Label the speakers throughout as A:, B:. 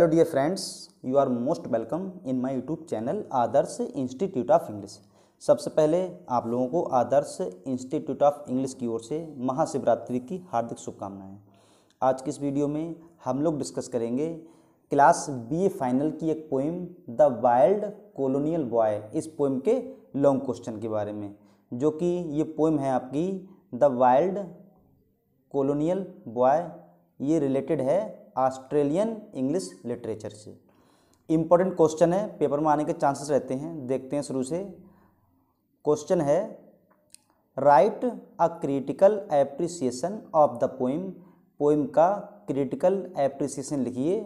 A: hello dear friends you are most welcome in my YouTube channel Adarsh institute of English सबसे पहले आप लोगों को आदर्श इंस्टीट्यूट ऑफ इंग्लिश की ओर से महाशिवरात्रि की हार्दिक शुभकामनाएं आज की इस वीडियो में हम लोग डिस्कस करेंगे क्लास बी फाइनल की एक poem the wild colonial boy इस पोइम के लॉन्ग क्वेश्चन के बारे में जो कि ये पोइम है आपकी द वाइल्ड कॉलोनियल बॉय ये रिलेटेड है ऑस्ट्रेलियन इंग्लिश लिटरेचर से इम्पोर्टेंट क्वेश्चन है पेपर में आने के चांसेस रहते हैं देखते हैं शुरू से क्वेश्चन है write a critical appreciation of the poem poem का क्रिटिकल एप्रिसिएशन लिखिए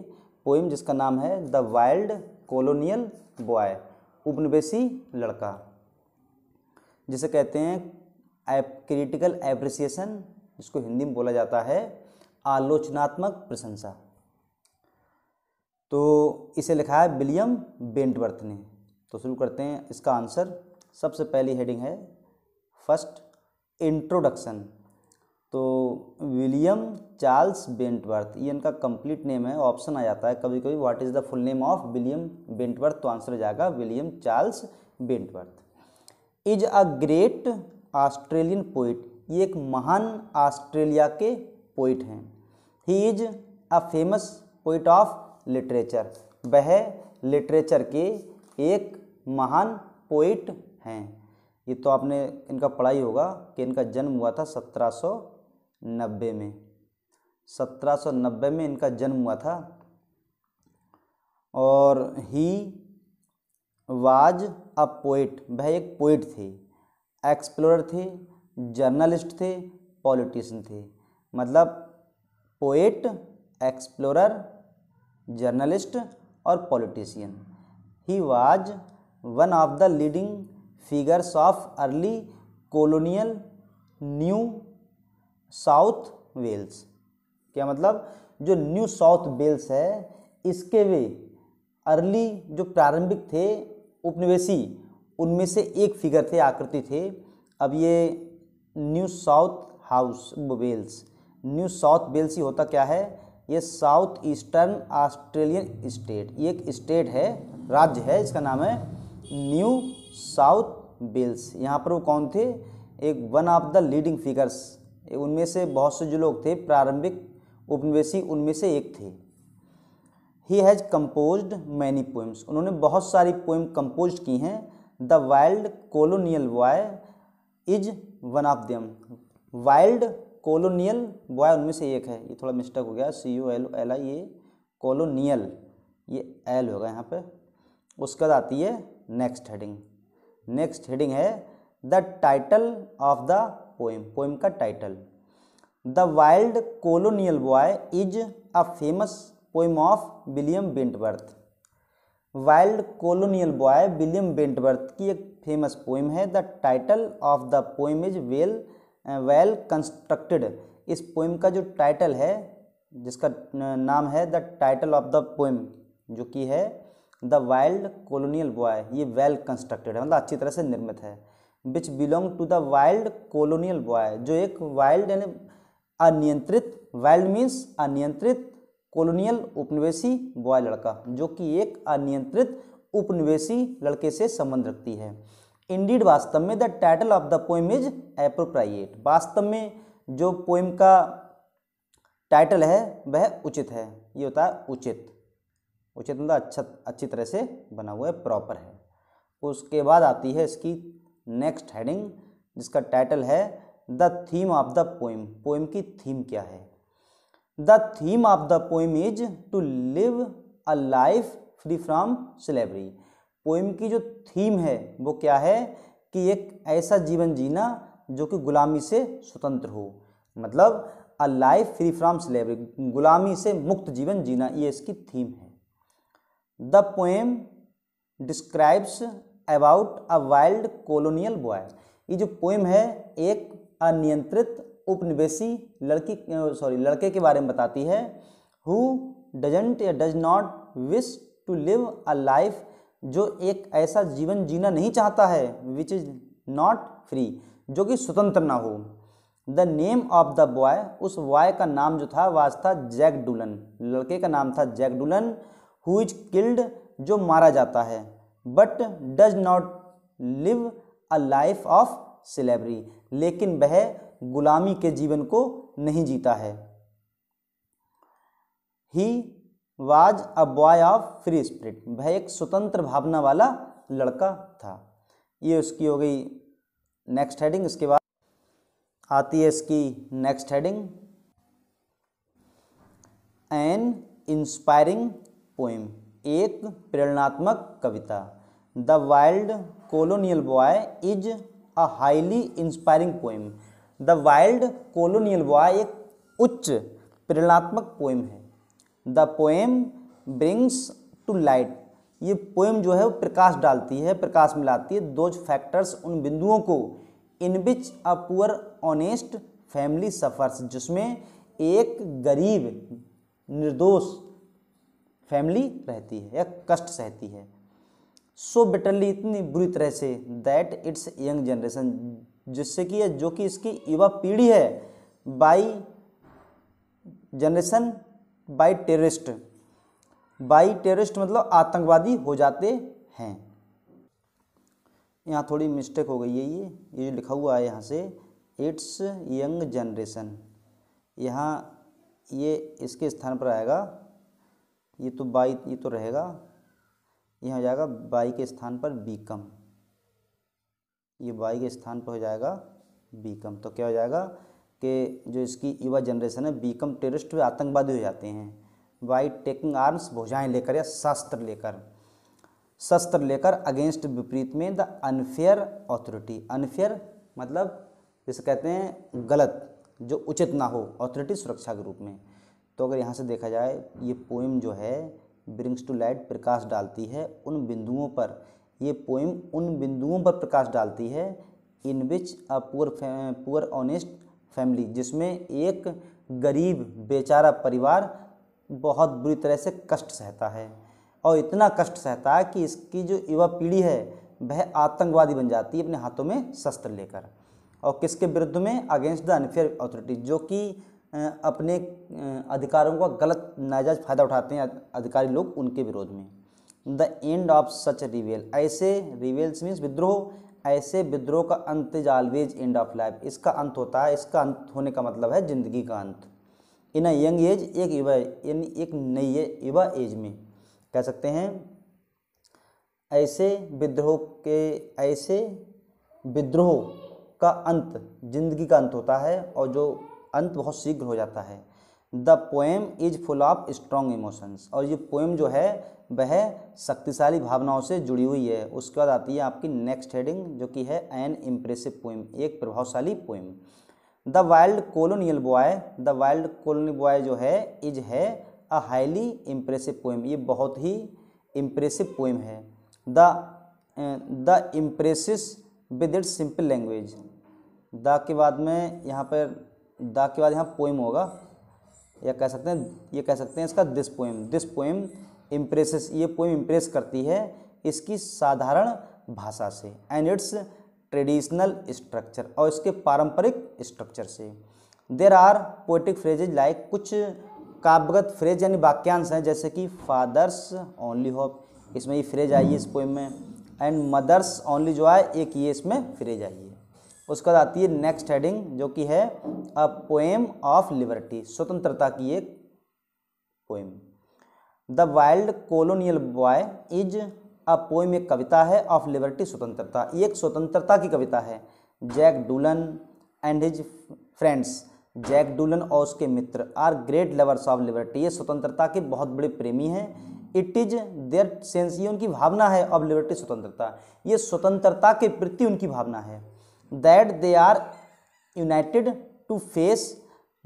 A: पोइम जिसका नाम है द वाइल्ड कॉलोनियल बॉय उपनिवेशी लड़का जिसे कहते हैं क्रिटिकल एप्रिसिएशन जिसको हिंदी में बोला जाता है आलोचनात्मक प्रशंसा तो इसे लिखा है विलियम बेंटवर्थ ने तो शुरू करते हैं इसका आंसर सबसे पहली हेडिंग है फर्स्ट इंट्रोडक्शन तो विलियम चार्ल्स बेंटवर्थ ये इनका कंप्लीट नेम है ऑप्शन आ जाता है कभी कभी what is the full name of William Wentworth तो आंसर जाएगा William Charles Wentworth is a great Australian poet ये एक महान ऑस्ट्रेलिया के पोइट हैं he is a famous poet of literature वह लिटरेचर के एक महान पोइट हैं ये तो आपने इनका पढ़ा ही होगा कि इनका जन्म हुआ था 1790 में 1790 में इनका जन्म हुआ था और ही वाज अ पोइट वह एक पोइट थे एक्सप्लोरर थे जर्नलिस्ट थे पॉलिटिशियन थे मतलब पोएट एक्सप्लोरर जर्नलिस्ट और politician he was one of the leading figures of early colonial New South Wales क्या मतलब जो न्यू साउथ वेल्स है इसके वे अर्ली जो प्रारंभिक थे उपनिवेशी उनमें से एक फिगर थे आकृति थे अब ये New South house Wales New South ही होता क्या है ये साउथ ईस्टर्न ऑस्ट्रेलियन स्टेट ये एक स्टेट है राज्य है इसका नाम है न्यू साउथ बेल्स यहाँ पर वो कौन थे एक one of the leading figures उनमें से बहुत से जो लोग थे प्रारंभिक उपनिवेशी उनमें से एक थे he has compose many poems उन्होंने बहुत सारी पोइम कम्पोज की हैं the wild colonial boy is one of them wild colonial boy उनमें से एक है ये थोड़ा मिस्टेक हो गया C U L L I ये कोलोनियल ये एल होगा यहाँ पे उसके बाद आती है नेक्स्ट हेडिंग नेक्स्ट हेडिंग है the title of the poem poem का title the wild colonial boy is a famous poem of William Wentworth wild colonial boy William Wentworth की एक फेमस पोइम है the title of the poem is well well constructed इस पोइम का जो title है जिसका नाम है the title of the poem जो कि है द वाइल्ड कॉलोनियल बॉय ये वेल कंस्ट्रक्टेड है मतलब अच्छी तरह से निर्मित है which belong to the wild colonial boy जो एक वाइल्ड यानी अनियंत्रित वाइल्ड मीन्स अनियंत्रित कॉलोनियल उपनिवेशी बॉय लड़का जो कि एक अनियंत्रित उपनिवेशी लड़के से संबंध रखती है इंडीड वास्तव में the title of the poem is appropriate वास्तव में जो पोइम का टाइटल है वह उचित है ये होता है उचित उचित मतलब अच्छा अच्छी तरह से बना हुआ है प्रॉपर है उसके बाद आती है इसकी नेक्स्ट हेडिंग जिसका टाइटल है the theme of the poem poem की थीम क्या है the theme of the poem is to live a life free from slavery poem की जो थीम है वो क्या है कि एक ऐसा जीवन जीना जो कि गुलामी से स्वतंत्र हो मतलब a life free from slavery गुलामी से मुक्त जीवन जीना ये इसकी थीम है the poem describes about a wild colonial boy ये जो पोएम है एक अनियंत्रित उपनिवेशी लड़की सॉरी लड़के के बारे में बताती है हु डजेंट या does not wish to live a life जो एक ऐसा जीवन जीना नहीं चाहता है विच इज़ नॉट फ्री जो कि स्वतंत्र ना हो the name of the boy उस बॉय का नाम जो था वाज था जैक डुलन लड़के का नाम था Jack Doolan who is killed जो मारा जाता है but does not live a life of slavery लेकिन वह गुलामी के जीवन को नहीं जीता है he was a boy of free spirit वह एक स्वतंत्र भावना वाला लड़का था ये उसकी हो गई नेक्स्ट हेडिंग इसके बाद आती है इसकी next heading an inspiring poem एक प्रेरणात्मक कविता the wild colonial boy is a highly inspiring poem the wild colonial boy एक उच्च प्रेरणात्मक पोइम है the poem brings to light ये पोएम जो है वो प्रकाश डालती है प्रकाश में लाती है दोज फैक्टर्स उन बिंदुओं को in which a poor honest family suffers जिसमें एक गरीब निर्दोष फैमिली रहती है या कष्ट सहती है सो बेटरली इतनी बुरी तरह say that it's young generation जिससे कि जो कि इसकी युवा पीढ़ी है by generation by terrorist by terrorist मतलब आतंकवादी हो जाते हैं यहाँ थोड़ी मिस्टेक हो गई है ये ये जो लिखा हुआ है यहाँ से इट्स यंग जनरेशन यहाँ ये इसके स्थान पर आएगा ये तो बाई ये तो रहेगा यहाँ हो जाएगा बाई के स्थान पर बी कम ये बाई के स्थान पर हो जाएगा बी कम तो क्या हो जाएगा के जो इसकी युवा जनरेशन है बीकम टेररिस्ट वे आतंकवादी हो जाते हैं बाई टेकिंग आर्म्स भुजाएँ लेकर या शस्त्र लेकर शस्त्र लेकर अगेंस्ट विपरीत में द अनफेयर ऑथोरिटी अनफेयर मतलब जैसे कहते हैं गलत जो उचित ना हो ऑथोरिटी सुरक्षा के रूप में तो अगर यहाँ से देखा जाए ये पोइम जो है ब्रिंग्स टू लाइट प्रकाश डालती है उन बिंदुओं पर ये पोइम उन बिंदुओं पर प्रकाश डालती है in which a poor poor honest family जिसमें एक गरीब बेचारा परिवार बहुत बुरी तरह से कष्ट सहता है और इतना कष्ट सहता है कि इसकी जो युवा पीढ़ी है वह आतंकवादी बन जाती है अपने हाथों में शस्त्र लेकर और किसके विरुद्ध में अगेंस्ट द अनफेयर अथॉरिटी जो कि अपने अधिकारों का गलत नाजायज फ़ायदा उठाते हैं अधिकारी लोग उनके विरोध में द एंड ऑफ सच रिवेल ऐसे रिवेल्स मीन्स विद्रोह ऐसे विद्रोह का अंत is always end of life इसका अंत होता है इसका अंत होने का मतलब है ज़िंदगी का अंत इन अ यंग एज एक युवा यानी एक नई युवा एज में कह सकते हैं ऐसे विद्रोह के ऐसे विद्रोह का अंत जिंदगी का अंत होता है और जो अंत बहुत शीघ्र हो जाता है the poem is full of strong emotions और ये पोएम जो है वह शक्तिशाली भावनाओं से जुड़ी हुई है उसके बाद आती है आपकी नेक्स्ट हेडिंग जो कि है एन इम्प्रेसिव पोएम एक प्रभावशाली poem the wild colonial boy the wild colonial boy जो है इज है अ हाईली इम्प्रेसिव पोएम ये बहुत ही इम्प्रेसिव पोएम है the the impresses with its simple language the के बाद में यहाँ पर द के बाद यहाँ पोइम होगा या कह सकते हैं ये कह सकते हैं इसका this poem this poem impress ये पोएम इम्प्रेस करती है इसकी साधारण भाषा से एंड इट्स ट्रेडिशनल स्ट्रक्चर और इसके पारंपरिक स्ट्रक्चर से there are poetic phrases like कुछ काव्यगत फ्रेज यानी वाक्यांश हैं जैसे कि फादर्स ओनली होप इसमें ये फ्रेज आई है इस पोएम में एंड मदर्स ओनली जो है एक ये इसमें फ्रेज आई है उसके बाद आती है नेक्स्ट हेडिंग जो कि है अ पोएम ऑफ लिबर्टी स्वतंत्रता की एक poem the wild colonial boy is a poem एक कविता है ऑफ लिबर्टी स्वतंत्रता ये एक स्वतंत्रता की कविता है Jack Doolan and his friends Jack Doolan और उसके मित्र are great lovers of liberty ये स्वतंत्रता के बहुत बड़े प्रेमी हैं इट इज देयर सेंस ये उनकी भावना है ऑफ लिबर्टी स्वतंत्रता ये स्वतंत्रता के प्रति उनकी भावना है that they are united to face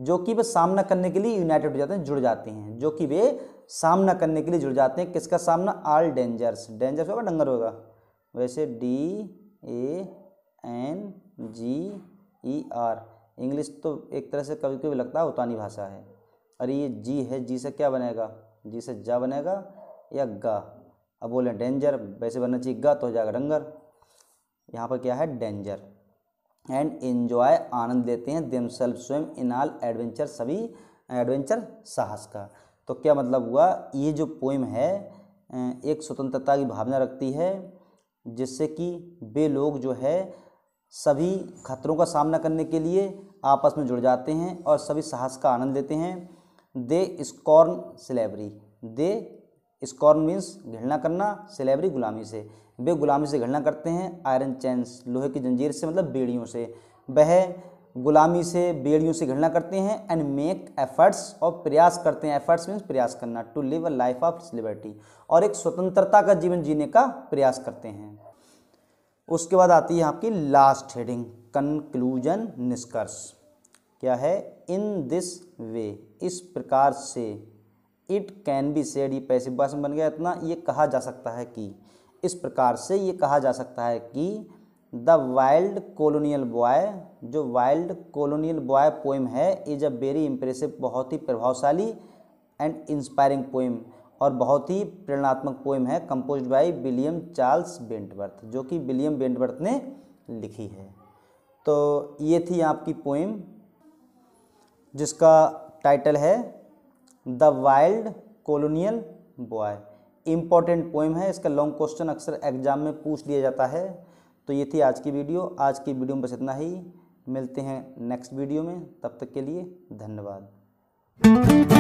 A: जो कि वे सामना करने के लिए यूनाइटेड हो जाते हैं जुड़ जाते हैं जो कि वे सामना करने के लिए जुड़ जाते हैं किसका सामना आल डेंजर्स डेंजर्स होगा डंगर होगा वैसे D A N G E R English तो एक तरह से कभी कभी लगता है उतानी भाषा है अरे ये जी है जी से क्या बनेगा जी से जा बनेगा या गा अब बोले डेंजर वैसे बनना चाहिए गा तो हो जाएगा डंगर यहाँ पर क्या है डेंजर एंड एन्जॉय आनंद लेते हैं देम सेल्फ स्वयं इन आल एडवेंचर सभी एडवेंचर साहस का तो क्या मतलब हुआ ये जो पोइम है एक स्वतंत्रता की भावना रखती है जिससे कि वे लोग जो है सभी खतरों का सामना करने के लिए आपस में जुड़ जाते हैं और सभी साहस का आनंद लेते हैं they scorn slavery they scorn means घृणा करना सिलेबरी गुलामी से वे गुलामी से घृणा करते हैं आयरन चैंस लोहे की जंजीर से मतलब बेड़ियों से वह गुलामी से बेड़ियों से घृणा करते हैं एंड मेक एफर्ट्स और प्रयास करते हैं एफर्ट्स मीन्स प्रयास करना to live a life of liberty और एक स्वतंत्रता का जीवन जीने का प्रयास करते हैं उसके बाद आती है आपकी लास्ट हेडिंग कंक्लूजन निष्कर्ष क्या है इन दिस वे इस प्रकार से इट कैन बी सेड ये पैसे बन गया इतना ये कहा जा सकता है कि इस प्रकार से ये कहा जा सकता है कि द वाइल्ड कॉलोनियल बॉय जो वाइल्ड कॉलोनियल बॉय पोइम है इज अ वेरी इम्प्रेसिव बहुत ही प्रभावशाली एंड इंस्पायरिंग पोइम और बहुत ही प्रेरणात्मक पोइम है compose by William Charles Wentworth जो कि विलियम बेंटवर्थ ने लिखी है तो ये थी आपकी पोइम जिसका टाइटल है the wild colonial boy important poem है इसका लॉन्ग क्वेश्चन अक्सर एग्जाम में पूछ लिया जाता है तो ये थी आज की वीडियो आज की वीडियो में बस इतना ही मिलते हैं नेक्स्ट वीडियो में तब तक के लिए धन्यवाद